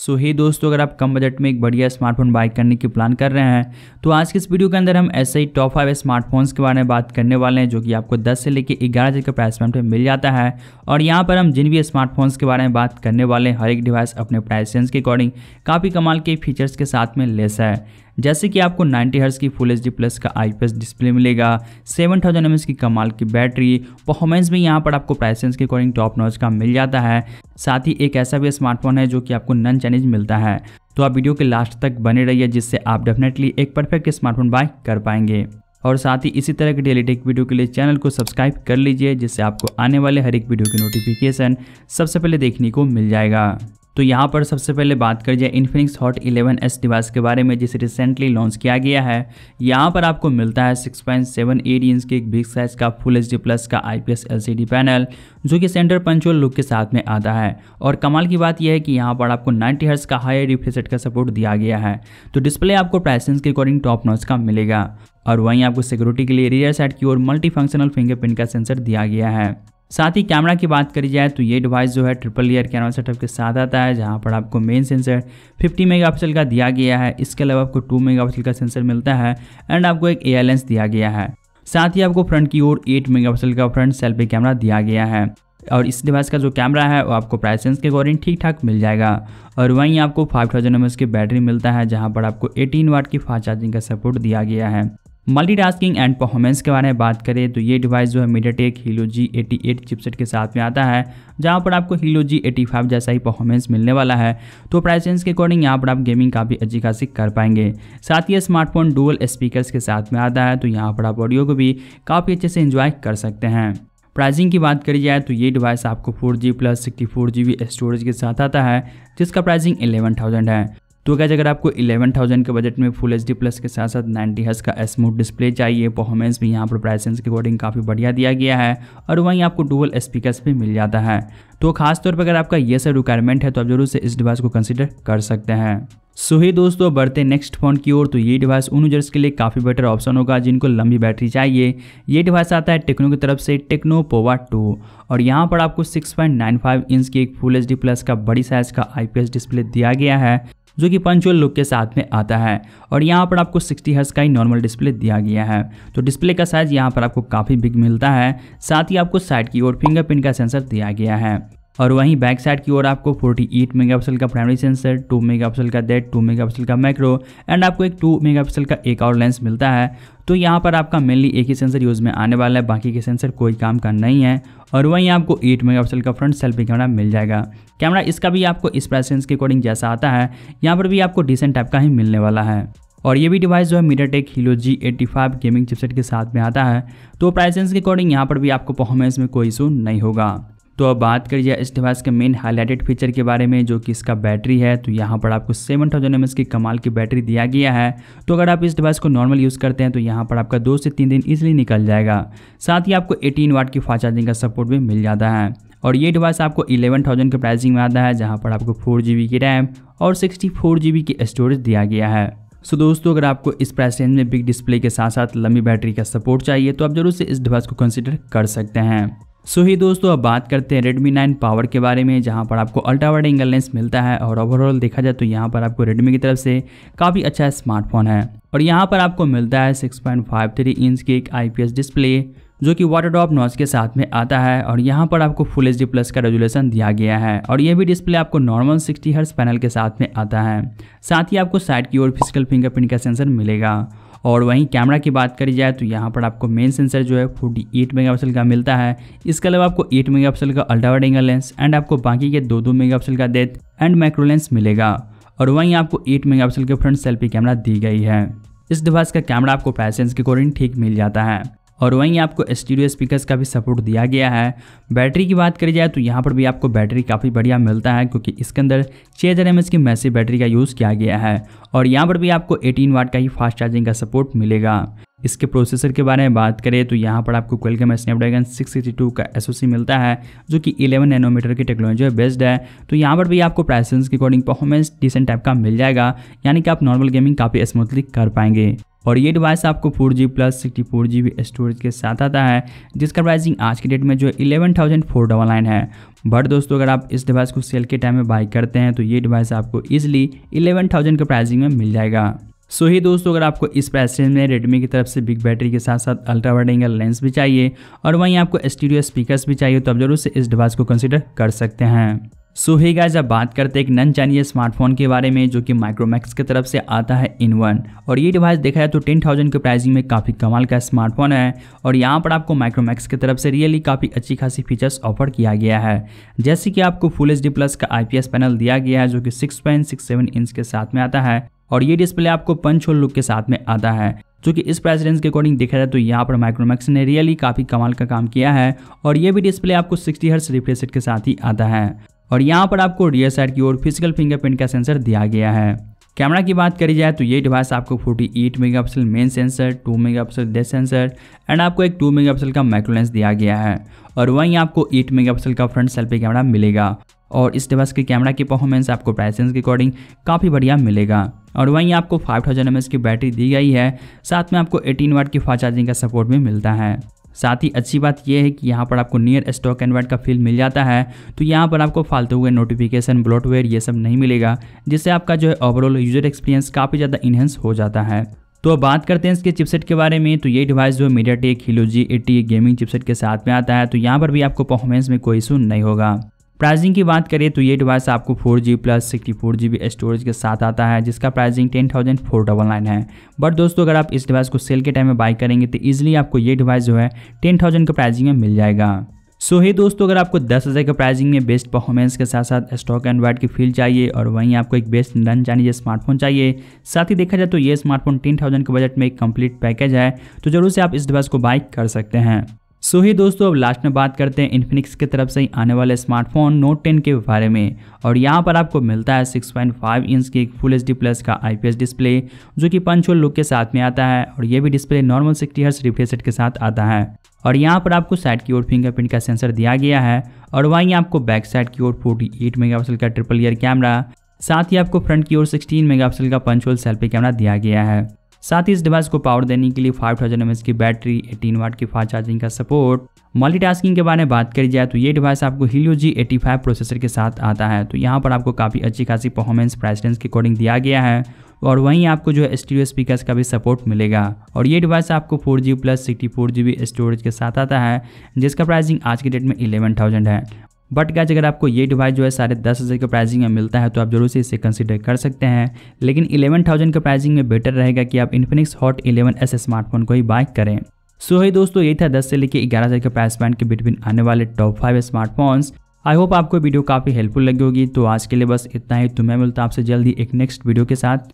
सो ही दोस्तों अगर आप कम बजट में एक बढ़िया स्मार्टफोन बाय करने की प्लान कर रहे हैं तो आज के इस वीडियो के अंदर हम ऐसे ही टॉप फाइव स्मार्टफोन्स के बारे में बात करने वाले हैं जो कि आपको 10 से लेकर ग्यारह हज़ार के प्राइस पॉइंट में मिल जाता है और यहाँ पर हम जिन भी स्मार्टफोन्स के बारे में बात करने वाले हैं हर एक डिवाइस अपने प्राइस रेंज के अकॉर्डिंग काफ़ी कमाल के फीचर्स के साथ में लेस है जैसे कि आपको 90 हर्स की फुल एच प्लस का आईपीएस डिस्प्ले मिलेगा 7000 थाउजेंड की कमाल की बैटरी परफॉर्मेंस भी यहाँ पर आपको प्राइसेंस के अकॉर्डिंग टॉप नॉच का मिल जाता है साथ ही एक ऐसा भी स्मार्टफोन है जो कि आपको नन चाइनीज मिलता है तो आप वीडियो के लास्ट तक बने रहिए जिससे आप डेफिनेटली एक परफेक्ट स्मार्टफोन बाय कर पाएंगे और साथ ही इसी तरह के डेली टेक वीडियो के लिए चैनल को सब्सक्राइब कर लीजिए जिससे आपको आने वाले हर एक वीडियो की नोटिफिकेशन सबसे पहले देखने को मिल जाएगा तो यहाँ पर सबसे पहले बात कर जाए इन्फिनिक्स हॉट 11s डिवाइस के बारे में जिसे रिसेंटली लॉन्च किया गया है यहाँ पर आपको मिलता है 6.78 इंच के एक बिग साइज का फुल एच प्लस का आईपीएस एलसीडी पैनल जो कि सेंटर पंचोल लुक के साथ में आता है और कमाल की बात यह है कि यहाँ पर आपको 90 हर्ट्स का हाई रिफ्रेश का सपोर्ट दिया गया है तो डिस्प्ले आपको प्राइसेंस के अकॉर्डिंग टॉप नॉच का मिलेगा और वहीं आपको सिक्योरिटी के लिए रियर साइड की ओर मल्टी फंक्शनल फिंगरप्रिंट का सेंसर दिया गया है साथ ही कैमरा की बात करी जाए तो ये डिवाइस जो है ट्रिपल ईयर कैमरा सेटअप के साथ आता है जहाँ पर आपको मेन सेंसर 50 मेगापिक्सल का दिया गया है इसके अलावा आपको 2 मेगापिक्सल का सेंसर मिलता है एंड आपको एक ए लेंस दिया गया है साथ ही आपको फ्रंट की ओर 8 मेगापिक्सल का फ्रंट सेल्फी कैमरा दिया गया है और इस डिवाइस का जो कैमरा है वो आपको प्राइस के अकॉर्डिंग ठीक ठाक मिल जाएगा और वहीं आपको फाइव थाउजेंड की बैटरी मिलता है जहाँ पर आपको एटीन वाट की फास्ट चार्जिंग का सपोर्ट दिया गया है मल्टीटास्किंग एंड परफॉर्मेंस के बारे में बात करें तो ये डिवाइस जो है MediaTek Helio G eighty eight chipset के साथ में आता है जहाँ पर आपको हीलो जी एटी फाइव जैसा ही परफॉर्मेंस मिलने वाला है तो प्राइसेंस के अकॉर्डिंग यहाँ पर आप गेमिंग काफ़ी अच्छी खासी कर पाएंगे साथ ही स्मार्टफोन डुअल स्पीकर के साथ में आता है तो यहाँ पर आप ऑडियो को भी काफ़ी अच्छे से इन्जॉय कर सकते हैं प्राइसिंग की बात करी जाए तो ये डिवाइस आपको four G plus sixty four storage के साथ आता है जिसका प्राइसिंग 11,000 है तो गैज अगर आपको 11,000 के बजट में फुल एच प्लस के साथ साथ 90 हज का स्मूथ डिस्प्ले चाहिए परफॉर्मेंस भी यहाँ पर प्राइसेंस के अकॉर्डिंग काफ़ी बढ़िया दिया गया है और वहीं आपको डुअल स्पीकर्स भी मिल जाता है तो खासतौर पर अगर आपका ये सब रिक्वायरमेंट है तो आप जरूर से इस डिवाइस को कंसिडर कर सकते हैं सो ही दोस्तों बढ़ते नेक्स्ट फोन की ओर तो ये डिवाइस उन यूजर्स के लिए काफ़ी बेटर ऑप्शन होगा जिनको लंबी बैटरी चाहिए ये डिवाइस आता है टेक्नो की तरफ से टेक्नो पोवा टू और यहाँ पर आपको 6.95 इंच की एक फुल एच प्लस का बड़ी साइज का आईपीएस डिस्प्ले दिया गया है जो कि पंचुअल लुक के साथ में आता है और यहाँ पर आपको 60 हर्स का ही नॉर्मल डिस्प्ले दिया गया है तो डिस्प्ले का साइज़ यहाँ पर आपको काफ़ी बिग मिलता है साथ ही आपको साइड की ओर फिंगरप्रिंट का सेंसर दिया गया है और वहीं बैक साइड की ओर आपको 48 मेगापिक्सल का प्राइमरी सेंसर 2 मेगापिक्सल का डेट 2 मेगापिक्सल का मैक्रो एंड आपको एक 2 मेगापिक्सल का एक और लेंस मिलता है तो यहाँ पर आपका मेनली एक ही सेंसर यूज़ में आने वाला है बाकी के सेंसर कोई काम का नहीं है और वहीं आपको 8 मेगापिक्सल का फ्रंट सेल्फी कैमरा मिल जाएगा कैमरा इसका भी आपको इस प्राइसेंस के अकॉर्डिंग जैसा आता है यहाँ पर भी आपको डिसेंट टाइप का ही मिलने वाला है और ये भी डिवाइस जो है tech Helio G eighty five gaming chipset के साथ में आता है तो प्राइसेंस के अकॉर्डिंग यहाँ पर भी आपको परफॉर्मेंस में कोई इशू नहीं होगा तो अब बात करिए जाए इस डिवाइस के मेन हाईलाइटेड फीचर के बारे में जो कि इसका बैटरी है तो यहाँ पर आपको सेवन थाउजेंड एम की कमाल की बैटरी दिया गया है तो अगर आप इस डिवाइस को नॉर्मल यूज़ करते हैं तो यहाँ पर आपका दो से तीन दिन इजिली निकल जाएगा साथ ही आपको एटीन वाट की फास्ट चार्जिंग का सपोर्ट भी मिल जाता है और ये डिवाइस आपको इलेवन के प्राइसिंग में आता है जहाँ पर आपको फोर जी की रैम और सिक्सटी फोर की स्टोरेज दिया गया है सो so दोस्तों अगर आपको इस प्राइस रेंज में बिग डिस्प्ले के साथ साथ लंबी बैटरी का सपोर्ट चाहिए तो आप जरूर से इस डिवाइस को कंसिडर कर सकते हैं सो ही दोस्तों अब बात करते हैं Redmi 9 पावर के बारे में जहां पर आपको अल्ट्रा वाइड एंगल लेंस मिलता है और ओवरऑल देखा जाए तो यहां पर आपको Redmi की तरफ से काफ़ी अच्छा स्मार्टफोन है और यहां पर आपको मिलता है 6.53 इंच की एक आई डिस्प्ले जो कि वाटर ड्रॉप नॉच के साथ में आता है और यहाँ पर आपको फुल एच प्लस का रेजुलेशन दिया गया है और ये भी डिस्प्ले आपको नॉर्मल 60 हर्स पैनल के साथ में आता है साथ ही आपको साइड की ओर फिजिकल फिंगरप्रिंट का सेंसर मिलेगा और वहीं कैमरा की बात करी जाए तो यहाँ पर आपको मेन सेंसर जो है फोर्टी एट का मिलता है इसके अलावा आपको एट पिक्सल का अल्ट्रावाइड एंगल लेंस एंड आपको बाकी के दो दो पिक्सल का डेथ एंड माइक्रो लेंस मिलेगा और वहीं आपको एट मेगापिक्सल के फ्रंट सेल्फी कैमरा दी गई है इस डिवाइस का कैमरा आपको पैसेंस के अकॉर्डिंग ठीक मिल जाता है और वहीं आपको स्टीरियो स्पीकर्स का भी सपोर्ट दिया गया है बैटरी की बात करी जाए तो यहाँ पर भी आपको बैटरी काफ़ी बढ़िया मिलता है क्योंकि इसके अंदर छः हज़ार की मैसी बैटरी का यूज़ किया गया है और यहाँ पर भी आपको एटीन वाट का ही फास्ट चार्जिंग का सपोर्ट मिलेगा इसके प्रोसेसर के बारे में बात करें तो यहाँ पर आपको कोलकम स्नैपड्रैगन टू का एस मिलता है जो कि 11 नैनोमीटर की टेक्नोलॉजी बेस्ड है तो यहाँ पर भी आपको प्राइसेंस के अकॉर्डिंग परफॉर्मेंस डिसेंट टाइप का मिल जाएगा यानी कि आप नॉर्मल गेमिंग काफ़ी स्मूथली कर पाएंगे और ये डिवाइस आपको four G plus sixty four G B storage के साथ आता है जिसका प्राइसिंग आज के डेट में जो eleven thousand four double nine है बट दोस्तों अगर आप इस डिवाइस को सेल के टाइम में बाई करते हैं तो ये डिवाइस आपको ईजिली इलेवन थाउजेंड के प्राइसिंग में मिल जाएगा सो ही दोस्तों अगर आपको इस प्राइस रेंज में रेडमी की तरफ से बिग बैटरी के साथ साथ अल्ट्रा वाइड एंगल लेंस भी चाहिए और वहीं आपको स्टीडियो स्पीकर्स भी चाहिए तो आप जरूर से इस डिवाइस को कंसिडर कर सकते हैं सो ही गाइज अब बात करते हैं एक नन चाइनीज स्मार्टफोन के बारे में जो कि माइक्रोमैक्स की तरफ से आता है इन वन और ये डिवाइस देखा जाए तो टेन थाउजेंड के प्राइसिंग में काफ़ी कमाल का स्मार्टफोन है और यहाँ पर आपको माइक्रोमैक्स की तरफ से रियली काफ़ी अच्छी खासी फीचर्स ऑफर किया गया है जैसे कि आपको फुल एच प्लस का आई पैनल दिया गया है जो कि six point six seven inch के साथ में आता है और ये डिस्प्ले आपको पंच होल लुक के साथ में आता है जो कि इस प्राइस रेंज के अकॉर्डिंग देखा जाए तो यहाँ पर माइक्रोमैक्स ने रियली काफ़ी कमाल का काम किया है और ये भी डिस्प्ले आपको सिक्सटी हर्ट्स रिफ्रेश के साथ ही आता है और यहाँ पर आपको रियर साइड की ओर फिजिकल फिंगरप्रिंट का सेंसर दिया गया है कैमरा की बात करी जाए तो ये डिवाइस आपको 48 मेगापिक्सल मेन सेंसर 2 मेगापिक्सल डेथ सेंसर एंड आपको एक 2 मेगापिक्सल का माइक्रोलेंस दिया गया है और वहीं आपको 8 मेगापिक्सल का फ्रंट सेल्फी कैमरा मिलेगा और इस डिवाइस के कैमरा की परफॉर्मेंस आपको प्राइसेंस के अकॉर्डिंग काफ़ी बढ़िया मिलेगा और वहीं आपको 5000 थाउजेंड की बैटरी दी गई है साथ में आपको 18 वाट की फास्ट चार्जिंग का सपोर्ट भी मिलता है साथ ही अच्छी बात यह है कि यहाँ पर आपको नियर स्टॉक एनवाइट का फील मिल जाता है तो यहाँ पर आपको फालतू हुए नोटिफिकेशन ब्लॉटवेयर ये सब नहीं मिलेगा जिससे आपका जो है ओवरऑल यूजर एक्सपीरियंस काफ़ी ज़्यादा इन्हेंस हो जाता है तो अब बात करते हैं इसके चिपसेट के बारे में तो ये डिवाइस जो है MediaTek Helio G eighty gaming chipset के साथ में आता है तो यहाँ पर भी आपको परफॉर्मेंस में कोई इशू नहीं होगा प्राइसिंग की बात करें तो ये डिवाइस आपको four G plus sixty four G B storage के साथ आता है जिसका pricing ten thousand four double nine है बट दोस्तों अगर आप इस डिवाइस को सेल के टाइम में बाई करेंगे तो ईजिली आपको ये डिवाइस जो है टेन थाउजेंड का प्राइसिंग में मिल जाएगा सो so, ही hey दोस्तों अगर आपको दस हज़ार के प्राइसिंग में बेस्ट परफॉर्मेंस के साथ साथ स्टॉक एंड वाइड की फील चाहिए और वहीं आपको एक बेस्ट रन चाहिए स्मार्टफोन चाहिए साथ ही देखा जाए तो ये स्मार्टफोन टेन थाउजेंड के बजट में एक कंप्लीट पैकेज है तो जरूर से आप इस डिवाइस को बाइक कर सकते हैं सो ही दोस्तों अब लास्ट में बात करते हैं इन्फिनिक्स की तरफ से ही आने वाले स्मार्टफोन नोट टेन के बारे में और यहाँ पर आपको मिलता है 6.5 इंच की फुल एच प्लस का आईपीएस डिस्प्ले जो कि पंचोल लुक के साथ में आता है और ये भी display normal sixty hertz refresh के साथ आता है और यहाँ पर आपको साइड की ओर फिंगरप्रिंट का सेंसर दिया गया है और वहीं आपको बैक साइड की ओर फोर्टी एट का ट्रिपल ईयर कैमरा साथ ही आपको फ्रंट की ओर 16 मेगापिक्सल का पंचोल सेल्फी कैमरा दिया गया है साथ ही इस डिवाइस को पावर देने के लिए फाइव थाउजेंड की बैटरी 18 वाट की फास्ट चार्जिंग का सपोर्ट मल्टीटास्किंग के बारे में बात करी जाए तो ये डिवाइस आपको Helio G eighty five processor के साथ आता है तो यहाँ पर आपको काफ़ी अच्छी खासी परफॉर्मेंस रेंज के अकॉर्डिंग दिया गया है और वहीं आपको जो है स्टीरियो स्पीकर्स का भी सपोर्ट मिलेगा और ये डिवाइस आपको four G plus sixty four G B storage के साथ आता है जिसका प्राइसिंग आज के डेट में इलेवन थाउजेंड है बट गाइज अगर आपको ये डिवाइस जो है सारे दस हज़ार के प्राइसिंग में मिलता है तो आप जरूर से इसे कंसिडर कर सकते हैं लेकिन इलेवन थाउजेंड के प्राइसिंग में बेटर रहेगा कि आप Infinix Hot eleven S smartphone को ही बाइक करें सो है दोस्तों ये था दस से लेकर ग्यारह हज़ार के प्राइस पॉइंट के बिटवीन आने वाले top five smartphones I hope आपको वीडियो काफ़ी हेल्पफुल लगी होगी तो आज के लिए बस इतना ही तो मैं मिलता आपसे जल्दी एक नेक्स्ट वीडियो के साथ